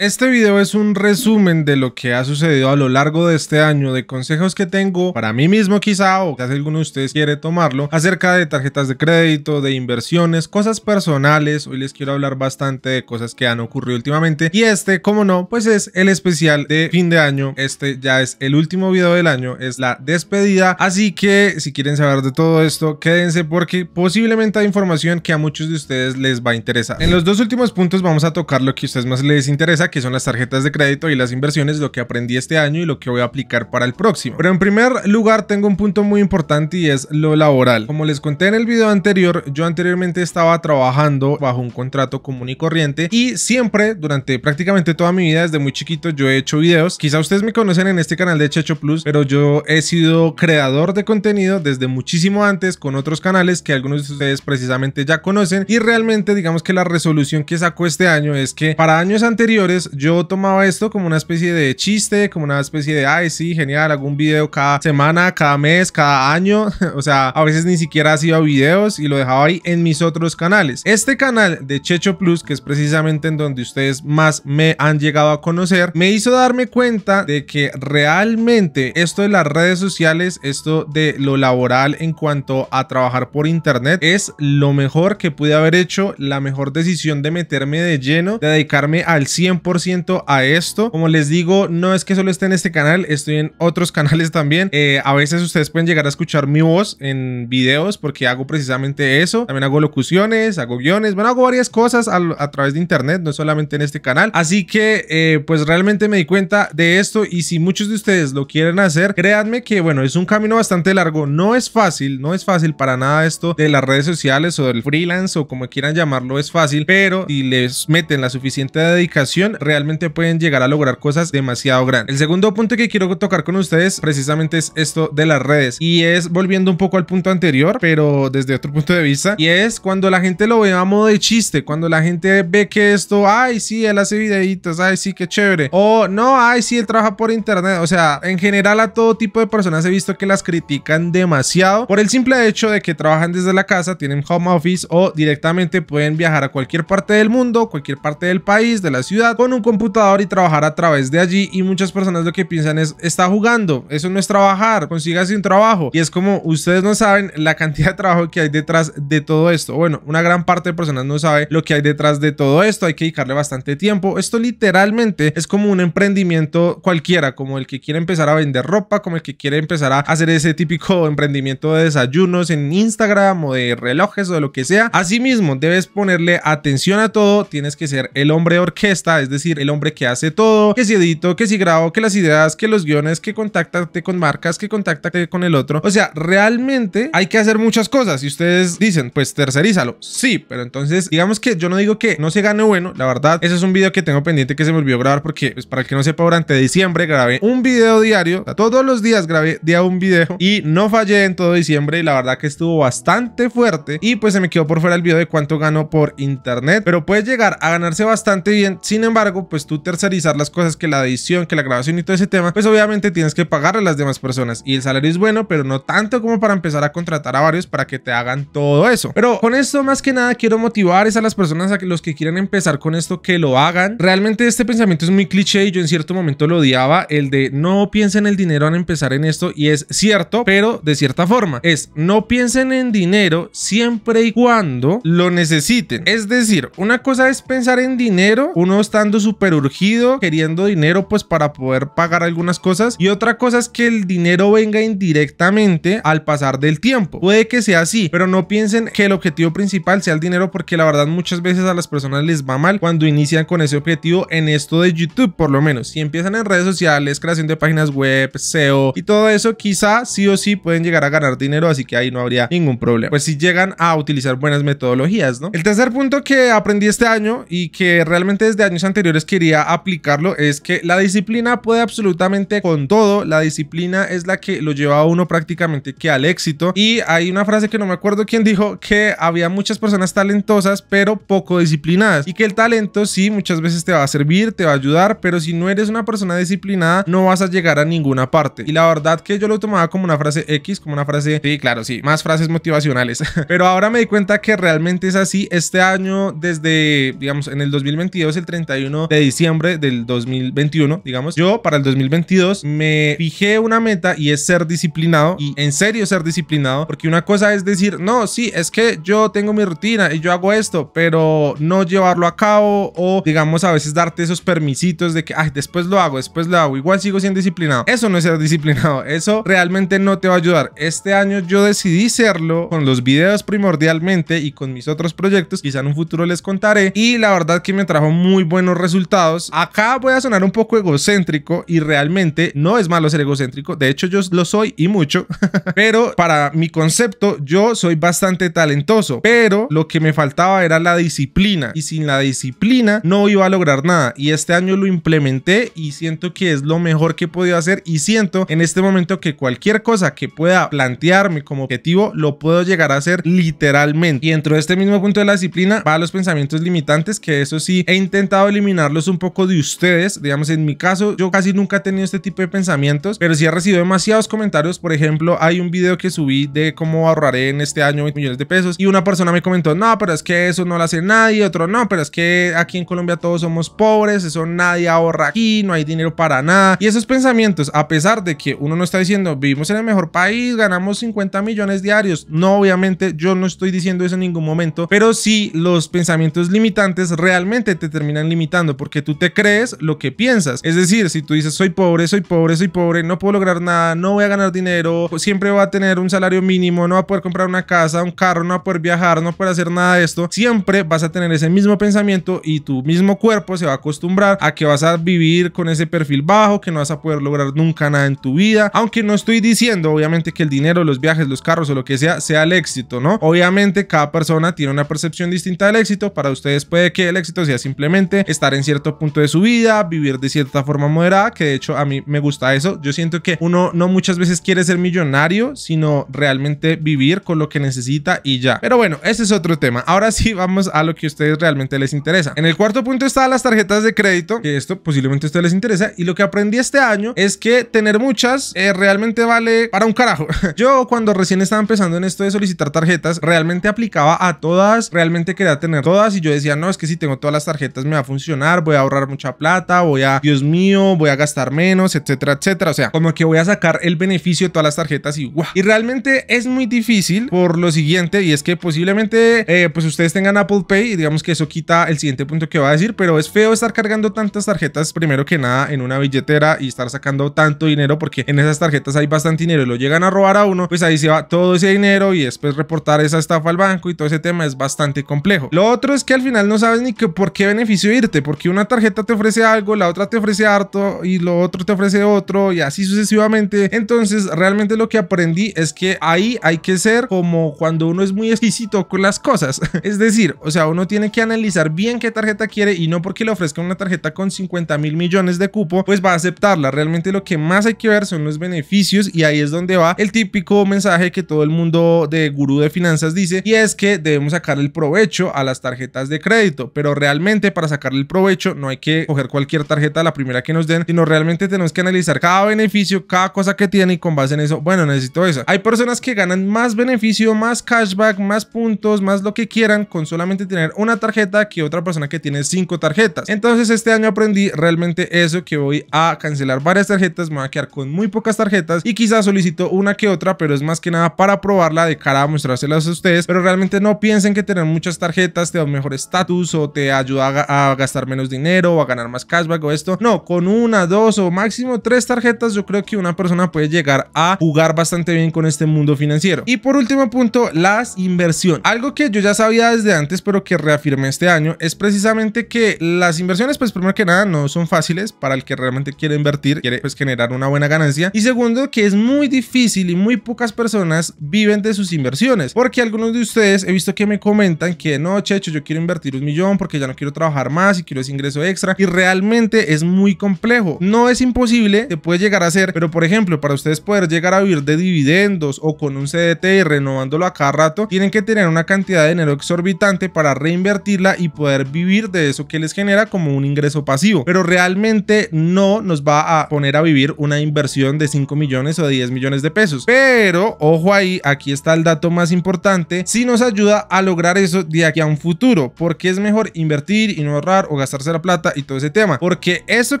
Este video es un resumen de lo que ha sucedido a lo largo de este año, de consejos que tengo para mí mismo quizá o quizás alguno de ustedes quiere tomarlo, acerca de tarjetas de crédito, de inversiones, cosas personales, hoy les quiero hablar bastante de cosas que han ocurrido últimamente y este, como no, pues es el especial de fin de año, este ya es el último video del año, es la despedida, así que si quieren saber de todo esto, quédense porque posiblemente hay información que a muchos de ustedes les va a interesar. En los dos últimos puntos vamos a tocar lo que a ustedes más les interesa que son las tarjetas de crédito y las inversiones, lo que aprendí este año y lo que voy a aplicar para el próximo. Pero en primer lugar tengo un punto muy importante y es lo laboral. Como les conté en el video anterior, yo anteriormente estaba trabajando bajo un contrato común y corriente y siempre, durante prácticamente toda mi vida, desde muy chiquito, yo he hecho videos. Quizá ustedes me conocen en este canal de Checho Plus, pero yo he sido creador de contenido desde muchísimo antes con otros canales que algunos de ustedes precisamente ya conocen y realmente digamos que la resolución que saco este año es que para años anteriores yo tomaba esto como una especie de chiste, como una especie de, ay, sí, genial, algún video cada semana, cada mes, cada año. o sea, a veces ni siquiera hacía videos y lo dejaba ahí en mis otros canales. Este canal de Checho Plus, que es precisamente en donde ustedes más me han llegado a conocer, me hizo darme cuenta de que realmente esto de las redes sociales, esto de lo laboral en cuanto a trabajar por internet, es lo mejor que pude haber hecho, la mejor decisión de meterme de lleno, de dedicarme al 100 por ciento a esto. Como les digo, no es que solo esté en este canal, estoy en otros canales también. Eh, a veces ustedes pueden llegar a escuchar mi voz en videos porque hago precisamente eso. También hago locuciones, hago guiones, bueno, hago varias cosas a, través de internet, no solamente en este canal. Así que, eh, pues realmente me di cuenta de esto y si muchos de ustedes lo quieren hacer, créanme que, bueno, es un camino bastante largo. No es fácil, no es fácil para nada esto de las redes sociales o del freelance o como quieran llamarlo, es fácil, pero si les meten la suficiente dedicación, realmente pueden llegar a lograr cosas demasiado grandes. El segundo punto que quiero tocar con ustedes precisamente es esto de las redes y es volviendo un poco al punto anterior, pero desde otro punto de vista y es cuando la gente lo ve a modo de chiste, cuando la gente ve que esto, ay, sí, él hace videitos, ay, sí, qué chévere, o no, ay, sí, él trabaja por internet, o sea, en general a todo tipo de personas he visto que las critican demasiado por el simple hecho de que trabajan desde la casa, tienen home office o directamente pueden viajar a cualquier parte del mundo, cualquier parte del país, de la ciudad con un computador y trabajar a través de allí y muchas personas lo que piensan es está jugando, eso no es trabajar, consígase un trabajo y es como ustedes no saben la cantidad de trabajo que hay detrás de todo esto, bueno una gran parte de personas no sabe lo que hay detrás de todo esto, hay que dedicarle bastante tiempo, esto literalmente es como un emprendimiento cualquiera, como el que quiere empezar a vender ropa, como el que quiere empezar a hacer ese típico emprendimiento de desayunos en Instagram o de relojes o de lo que sea, mismo debes ponerle atención a todo, tienes que ser el hombre de orquesta, es decir, el hombre que hace todo, que si edito, que si grabo, que las ideas, que los guiones, que contactarte con marcas, que contactarte con el otro. O sea, realmente hay que hacer muchas cosas y ustedes dicen, pues tercerízalo. Sí, pero entonces digamos que yo no digo que no se gane bueno, la verdad, ese es un video que tengo pendiente que se me olvidó grabar porque, pues para el que no sepa, durante diciembre grabé un video diario, todos los días grabé día un video y no fallé en todo diciembre y la verdad que estuvo bastante fuerte y pues se me quedó por fuera el video de cuánto gano por internet, pero puede llegar a ganarse bastante bien, sin embargo, pues tú tercerizar las cosas que la edición, que la grabación y todo ese tema, pues obviamente tienes que pagar a las demás personas. Y el salario es bueno, pero no tanto como para empezar a contratar a varios para que te hagan todo eso. Pero con esto más que nada quiero motivar es a las personas a que los que quieran empezar con esto que lo hagan. Realmente este pensamiento es muy cliché y yo en cierto momento lo odiaba, el de no piensen el dinero al empezar en esto y es cierto, pero de cierta forma es no piensen en dinero siempre y cuando lo necesiten. Es decir, una cosa es pensar en dinero, uno estando superurgido súper urgido, queriendo dinero pues para poder pagar algunas cosas. Y otra cosa es que el dinero venga indirectamente al pasar del tiempo. Puede que sea así, pero no piensen que el objetivo principal sea el dinero porque la verdad muchas veces a las personas les va mal cuando inician con ese objetivo en esto de YouTube por lo menos. Si empiezan en redes sociales, creación de páginas web, SEO y todo eso, quizá sí o sí pueden llegar a ganar dinero, así que ahí no habría ningún problema. Pues si llegan a utilizar buenas metodologías, ¿no? El tercer punto que aprendí este año y que realmente desde años anteriores anteriores quería aplicarlo es que la disciplina puede absolutamente con todo, la disciplina es la que lo lleva a uno prácticamente que al éxito y hay una frase que no me acuerdo quién dijo que había muchas personas talentosas pero poco disciplinadas y que el talento sí muchas veces te va a servir, te va a ayudar, pero si no eres una persona disciplinada no vas a llegar a ninguna parte y la verdad que yo lo tomaba como una frase X, como una frase, sí claro, sí, más frases motivacionales, pero ahora me di cuenta que realmente es así, este año desde digamos en el 2022 el 31 de diciembre del 2021, digamos. Yo para el 2022 me fijé una meta y es ser disciplinado y en serio ser disciplinado, porque una cosa es decir, no, sí, es que yo tengo mi rutina y yo hago esto, pero no llevarlo a cabo o digamos a veces darte esos permisitos de que, ay, después lo hago, después lo hago, igual sigo siendo disciplinado. Eso no es ser disciplinado, eso realmente no te va a ayudar. Este año yo decidí serlo con los videos primordialmente y con mis otros proyectos, quizá en un futuro les contaré y la verdad que me trajo muy buenos resultados. Acá voy a sonar un poco egocéntrico y realmente no es malo ser egocéntrico. De hecho, yo lo soy y mucho. pero para mi concepto, yo soy bastante talentoso. Pero lo que me faltaba era la disciplina. Y sin la disciplina no iba a lograr nada. Y este año lo implementé y siento que es lo mejor que he podido hacer. Y siento en este momento que cualquier cosa que pueda plantearme como objetivo, lo puedo llegar a hacer literalmente. Y dentro de este mismo punto de la disciplina va a los pensamientos limitantes, que eso sí he intentado eliminar eliminarlos un poco de ustedes. Digamos, en mi caso, yo casi nunca he tenido este tipo de pensamientos, pero si he recibido demasiados comentarios. Por ejemplo, hay un video que subí de cómo ahorraré en este año 20 millones de pesos y una persona me comentó, no, pero es que eso no lo hace nadie, otro no, pero es que aquí en Colombia todos somos pobres, eso nadie ahorra aquí, no hay dinero para nada. Y esos pensamientos, a pesar de que uno no está diciendo, vivimos en el mejor país, ganamos 50 millones diarios, no, obviamente yo no estoy diciendo eso en ningún momento, pero si los pensamientos limitantes realmente te terminan limitando porque tú te crees lo que piensas. Es decir, si tú dices soy pobre, soy pobre, soy pobre, no puedo lograr nada, no voy a ganar dinero, siempre voy a tener un salario mínimo, no va a poder comprar una casa, un carro, no va a poder viajar, no va a poder hacer nada de esto, siempre vas a tener ese mismo pensamiento y tu mismo cuerpo se va a acostumbrar a que vas a vivir con ese perfil bajo, que no vas a poder lograr nunca nada en tu vida, aunque no estoy diciendo obviamente que el dinero, los viajes, los carros o lo que sea sea el éxito, ¿no? Obviamente cada persona tiene una percepción distinta del éxito, para ustedes puede que el éxito sea simplemente estar en cierto punto de su vida, vivir de cierta forma moderada, que de hecho a mí me gusta eso. Yo siento que uno no muchas veces quiere ser millonario, sino realmente vivir con lo que necesita y ya. Pero bueno, ese es otro tema. Ahora sí vamos a lo que a ustedes realmente les interesa. En el cuarto punto Están las tarjetas de crédito, que esto posiblemente a ustedes les interesa. Y lo que aprendí este año es que tener muchas eh, realmente vale para un carajo. Yo cuando recién estaba empezando en esto de solicitar tarjetas, realmente aplicaba a todas, realmente quería tener todas y yo decía, no, es que si tengo todas las tarjetas me va a funcionar voy a ahorrar mucha plata, voy a, Dios mío, voy a gastar menos, etcétera, etcétera. O sea, como que voy a sacar el beneficio de todas las tarjetas y guau Y realmente es muy difícil por lo siguiente y es que posiblemente eh, pues ustedes tengan Apple Pay y digamos que eso quita el siguiente punto que va a decir, pero es feo estar cargando tantas tarjetas primero que nada en una billetera y estar sacando tanto dinero porque en esas tarjetas hay bastante dinero y lo llegan a robar a uno, pues ahí se va todo ese dinero y después reportar esa estafa al banco y todo ese tema es bastante complejo. Lo otro es que al final no sabes ni que por qué beneficio irte porque una tarjeta te ofrece algo, la otra te ofrece harto y lo otro te ofrece otro y así sucesivamente. Entonces realmente lo que aprendí es que ahí hay que ser como cuando uno es muy exquisito con las cosas. es decir, o sea, uno tiene que analizar bien qué tarjeta quiere y no porque le ofrezca una tarjeta con 50 mil millones de cupo, pues va a aceptarla. Realmente lo que más hay que ver son los beneficios y ahí es donde va el típico mensaje que todo el mundo de gurú de finanzas dice y es que debemos sacar el provecho a las tarjetas de crédito, pero realmente para sacar el provecho, no hay que coger cualquier tarjeta la primera que nos den, sino realmente tenemos que analizar cada beneficio, cada cosa que tiene y con base en eso, bueno, necesito eso Hay personas que ganan más beneficio, más cashback, más puntos, más lo que quieran con solamente tener una tarjeta que otra persona que tiene cinco tarjetas. Entonces este año aprendí realmente eso que voy a cancelar varias tarjetas, me voy a quedar con muy pocas tarjetas y quizás solicito una que otra, pero es más que nada para probarla de cara a mostrárselas a ustedes, pero realmente no piensen que tener muchas tarjetas te da un mejor estatus o te ayuda a gastar menos dinero o a ganar más cashback o esto. No, con una, dos o máximo tres tarjetas yo creo que una persona puede llegar a jugar bastante bien con este mundo financiero. Y por último punto, las inversiones. Algo que yo ya sabía desde antes pero que reafirmé este año es precisamente que las inversiones pues primero que nada no son fáciles para el que realmente quiere invertir, quiere pues generar una buena ganancia. Y segundo que es muy difícil y muy pocas personas viven de sus inversiones. Porque algunos de ustedes he visto que me comentan que no, Checho, yo quiero invertir un millón porque ya no quiero trabajar más y que quiero ingreso extra y realmente es muy complejo. No es imposible, se puede llegar a hacer, pero por ejemplo, para ustedes poder llegar a vivir de dividendos o con un CDT y renovándolo a cada rato, tienen que tener una cantidad de dinero exorbitante para reinvertirla y poder vivir de eso que les genera como un ingreso pasivo. Pero realmente no nos va a poner a vivir una inversión de 5 millones o de 10 millones de pesos. Pero, ojo ahí, aquí está el dato más importante, si nos ayuda a lograr eso de aquí a un futuro, porque es mejor invertir y no ahorrar gastarse la plata y todo ese tema. Porque eso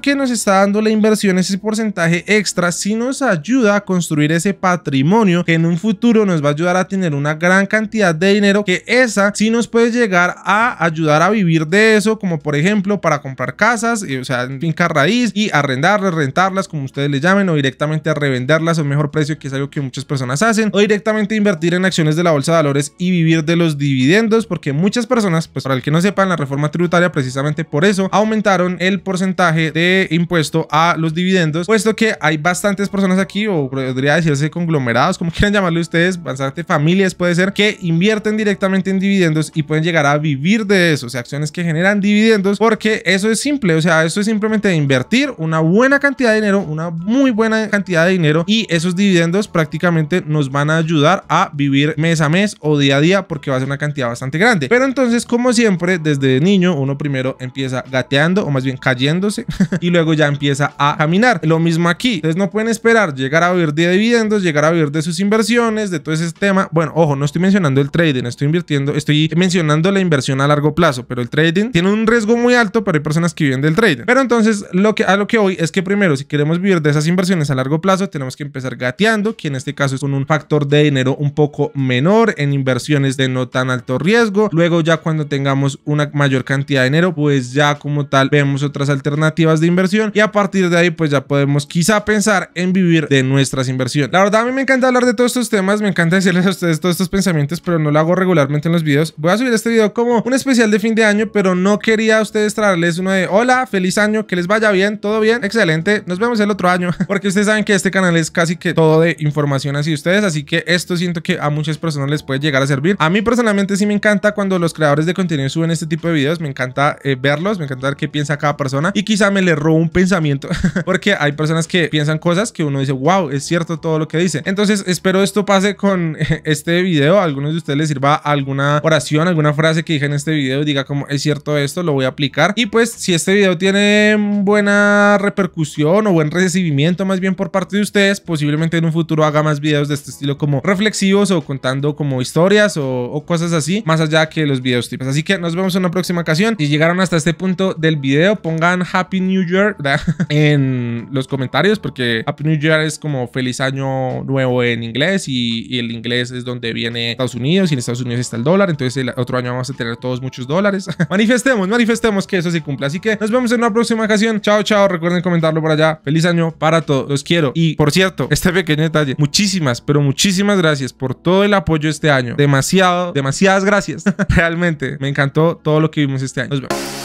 que nos está dando la inversión, ese porcentaje extra, si nos ayuda a construir ese patrimonio que en un futuro nos va a ayudar a tener una gran cantidad de dinero que esa sí nos puede llegar a ayudar a vivir de eso, como por ejemplo para comprar casas, y, o sea, finca raíz y arrendarlas, rentarlas, como ustedes le llamen, o directamente a revenderlas a un mejor precio, que es algo que muchas personas hacen, o directamente invertir en acciones de la bolsa de valores y vivir de los dividendos, porque muchas personas, pues para el que no sepan, la reforma tributaria precisamente por eso aumentaron el porcentaje de impuesto a los dividendos, puesto que hay bastantes personas aquí, o podría decirse conglomerados, como quieran llamarle ustedes, bastante familias puede ser, que invierten directamente en dividendos y pueden llegar a vivir de eso, o sea, acciones que generan dividendos, porque eso es simple, o sea, eso es simplemente invertir una buena cantidad de dinero, una muy buena cantidad de dinero y esos dividendos prácticamente nos van a ayudar a vivir mes a mes o día a día porque va a ser una cantidad bastante grande. Pero entonces, como siempre, desde niño uno primero empieza empieza gateando o más bien cayéndose y luego ya empieza a caminar. Lo mismo aquí. Entonces no pueden esperar llegar a vivir de dividendos, llegar a vivir de sus inversiones, de todo ese tema. Bueno, ojo, no estoy mencionando el trading, estoy invirtiendo, estoy mencionando la inversión a largo plazo, pero el trading tiene un riesgo muy alto, pero hay personas que viven del trading. Pero entonces lo que, a lo que hoy es que primero, si queremos vivir de esas inversiones a largo plazo, tenemos que empezar gateando, que en este caso es con un factor de dinero un poco menor en inversiones de no tan alto riesgo. Luego ya cuando tengamos una mayor cantidad de dinero, pues pues ya como tal vemos otras alternativas de inversión y a partir de ahí pues ya podemos quizá pensar en vivir de nuestras inversiones. La verdad a mí me encanta hablar de todos estos temas, me encanta decirles a ustedes todos estos pensamientos, pero no lo hago regularmente en los videos. Voy a subir este video como un especial de fin de año, pero no quería a ustedes traerles uno de hola, feliz año, que les vaya bien, todo bien, excelente, nos vemos el otro año, porque ustedes saben que este canal es casi que todo de información así ustedes, así que esto siento que a muchas personas les puede llegar a servir. A mí personalmente sí me encanta cuando los creadores de contenido suben este tipo de videos, me encanta eh, ver me encanta ver qué piensa cada persona y quizá me le robo un pensamiento porque hay personas que piensan cosas que uno dice, wow, es cierto todo lo que dice. Entonces espero esto pase con este video, a algunos de ustedes les sirva alguna oración, alguna frase que dije en este video y diga como es cierto esto, lo voy a aplicar. Y pues si este video tiene buena repercusión o buen recibimiento más bien por parte de ustedes, posiblemente en un futuro haga más videos de este estilo como reflexivos o contando como historias o, o cosas así, más allá que los videos tips. Así que nos vemos en una próxima ocasión. y llegaron hasta este punto del video, pongan Happy New Year en los comentarios porque Happy New Year es como feliz año nuevo en inglés y, el inglés es donde viene Estados Unidos y en Estados Unidos está el dólar, entonces el otro año vamos a tener todos muchos dólares. manifestemos, manifestemos que eso se cumpla. Así que nos vemos en una próxima ocasión. Chao, chao. Recuerden comentarlo por allá. Feliz año para todos. Los quiero. Y por cierto, este pequeño detalle, muchísimas, pero muchísimas gracias por todo el apoyo este año. Demasiado, demasiadas gracias. Realmente, me encantó todo lo que vimos este año. Nos vemos.